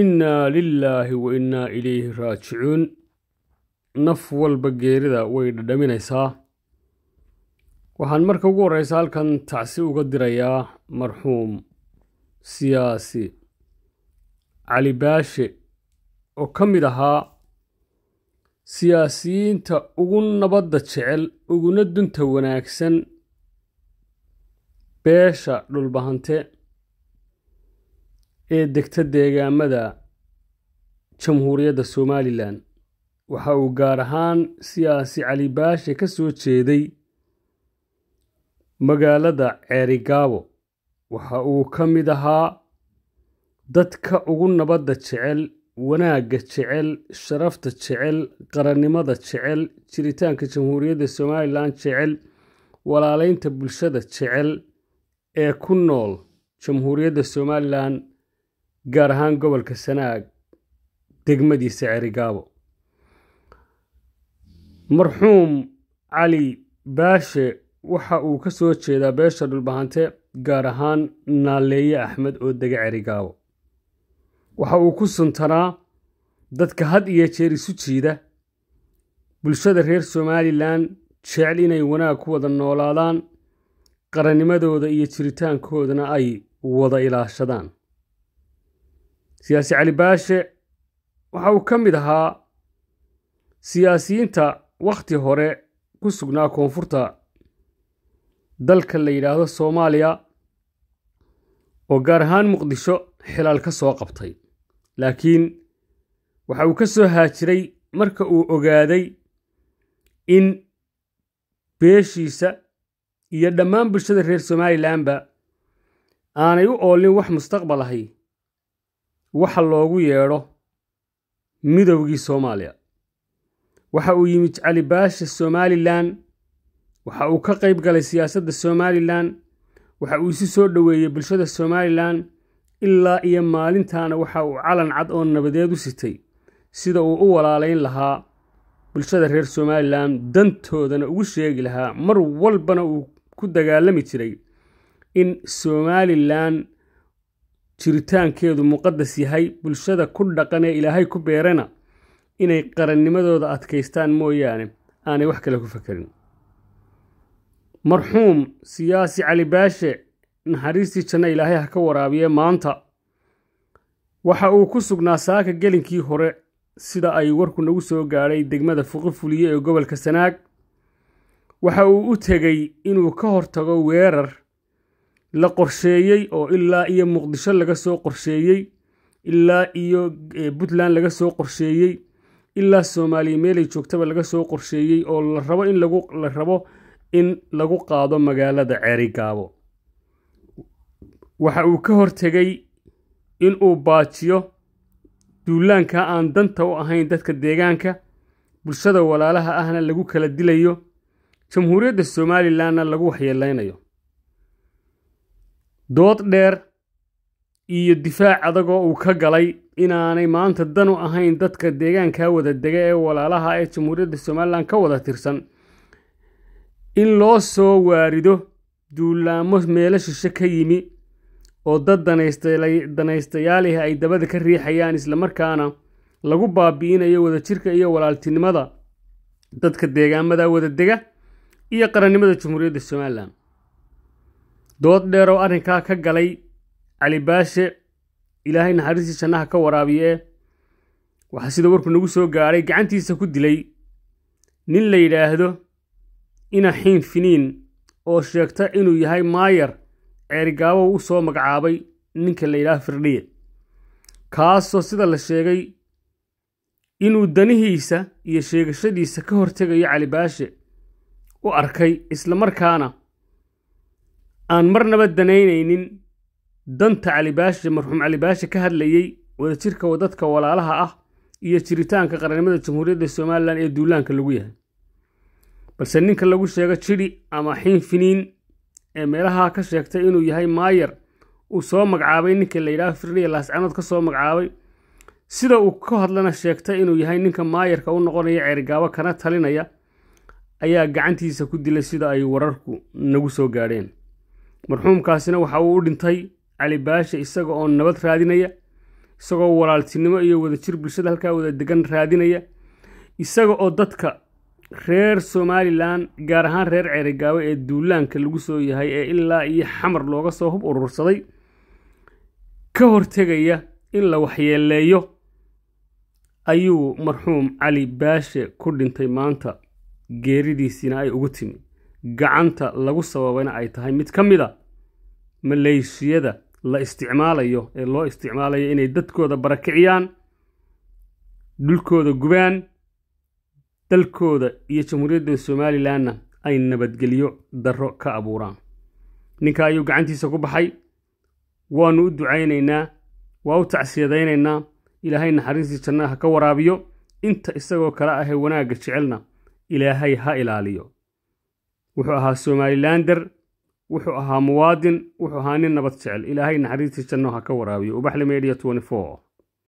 innaa lilaahi wa innaa ilayhi raajicuun naf walba geerida way dhadhaminaysaa waxaan marka ugu horreysa halkan tacsi uga dirayaa marxuum siyaasi cali baashe oo ka mid ahaa siyaasiyiinta ugu nabadda jecel uguna dunta wanaagsan beesha dhulbahante ee degta deegaamada jamhuuriyadda somalilan waxa uu gaar ahaan siyaasi cali baashe ka soo jeeday magaalada ceerigaabo waxa uu ka mid ahaa dadka ugu nabadda jecel wanaagga jecel sharafta jecel qarannimada jecel jiritaanka jamhuuriyadda somalilan jecel walaalaynta bulshada jecel ee ku nool jamhuuriyadda somalilan gaar ahaan gobolka sanaag degmadiisa cerigaabo marxuum cali baashe waxa uu ka soo jeedaa beesha dhulbahante gaar ahaan naaleeye axmed oo dega cerigaabo waxa uu ku suntanaa dadka had iyo jeer isu jiida bulshada reer somalilan jecel inay wanaag ku wada noolaadaan qarannimadooda iyo jiritaankoodana ay wada ilaashadaan siyaasi cali baashe waxa uu ka mid ahaa siyaasiyiinta wakhti hore ku sugnaa koonfurta dalka la yidhaahdo soomaaliya oo gaar ahaan muqdisho xilaal ka soo qabtay laakiin waxa uu ka soo haajiray marka uu ogaaday in beeshiisa iyo dhammaan bulshada reer somalilanba aanay u oolin wax mustaqbal ahi waxa loogu yeedho midowgii soomaaliya waxa uu yimid cali baasha somalilan waxa uu ka qayb galay siyaasadda somalilan waxa uu isu soo dhoweeyey bulshada somalilan ilaa iyo maalintaana waxa uu calan cad oo nabadeed u sitay sida uu u walaalayn lahaa bulshada reer somalilan dantoodana ugu sheegi lahaa mar walbana uu ku dagaalami jiray in somalilan jiritaankeedu muqadas yahay bulshada ku dhaqan ee ilaahay ku beerana inay qarannimadooda adkaystaan mooyaane aanay wax kale ku fakerin marxuum siyaasi cali baashe naxariistii janna ilaahay ha ka waraabiye maanta waxa uu ku sugnaa saaka gelinkii hore sida ay warku nagu soo gaadhay degmada fuqi fuliye ee gobolka sanaag waxa uu u tegey inuu ka hortago weerar la qorsheeyey oo ilaa iyo muqdisho laga soo qorsheeyey ilaa iyo eh, puntland laga soo qorsheeyey ilaa soomaaliya meelay joogtaba laga soo qorsheeyey oo la rabo in la rabo in lagu qaado magaalada ceerigaabo waxa uu ka in uu baajiyo duulaanka aan danta u ahayn dadka deegaanka bulshada walaalaha ahna lagu kala dilayo jamhuuriyadda somalilanna lagu waxyeelaynayo dood dheer iyo difaac adagoo uu ka galay inaanay maanta dan u ahayn dadka deegaankaa wada dega ee walaalaha ee jamhuuriyadda somalilan ka wada tirsan in loo soo waarido duulaamo meelo shisho ka yimi oo dad danaystayaalihi ay dabada ka riixayaan islamarkaana lagu baabi'inayo wadajirka iyo walaaltinimada dadka deegaamada wada dega iyo qarannimada jamhuuriyadda somalilan dood dheerow arrinkaa ka galay calibaashe ilaahay naxariistii jannaha ka waraabiye waxaa sida warku nagu soo gaadhay gacantiisa ku dilay nin la yidhaahdo ina xiin finiin oo sheegta inuu yahay maayar ceerigaabow u soo magacaabay ninka la yidhaaho firdhiye kaasoo sida la sheegay inuu danihiisa iyo sheegashadiisa ka hortegayo cali baashe u arkay isla markaana aan marnaba danaynaynin danta calibaashi marxuum calibaashi ka hadlayey wadajirka dadka walaalaha ah iyo jiritaanka qaranimada jamhuuriyadda somalilan ee duulaanka lagu yahay balse ninka lagu sheego jidhi ama xiin finiin ee meelahaa ka sheegtay inuu yahay maayar uu soo magacaabay ninka la yidhaaho firdhiya laascanood ka soo magacaabay sida uu ka hadlana sheegtay inuu yahay ninka maayarka u noqonaya ceergaabo kana talinaya ayaa gacantiisa ku dilay sida ay wararku nagu soo gaadheen marxuumkaasina waxa uu u dhintay cali baashe isaga oo nabad raadinaya isagoo walaaltinimo iyo wadajir bulshada halkaa wada degan raadinaya isaga oo dadka reer somalilan gaar ahaan reer ceerigaabo ee duulaanka lagu soo yahay ee ilaa iyo xamar looga soo hub urursaday ka hortegaya in la waxyeeleeyo ayuu marxuum cali baashe ku dhintay maanta geeridiisiina ay ugu timi gacanta lagu sababayna ay tahay mid ka mid a maleeshiyada la isticmaalayo ee loo isticmaalayo inay dadkooda barakiciyaan dhulkooda gubaan dalkooda iyo jamhuuriyadda somalilanna ay nabadgelyo darro ka abuuraan ninka ayuu gacantiisa ku baxay waannu u ducaynaynaa waa u tacsiyadaynaynaa ilaahay naxariistii jannaha ka waraabiyo inta isagoo kale ahee wanaagga jecelna ilaahay ha ilaaliyo wuxuu ahaa somalilander wuxuu ahaa muwaadin wuxuu ahaa nin nabad jecel ilaahay naxariistii janno ha ka waraabiyo ubaxle media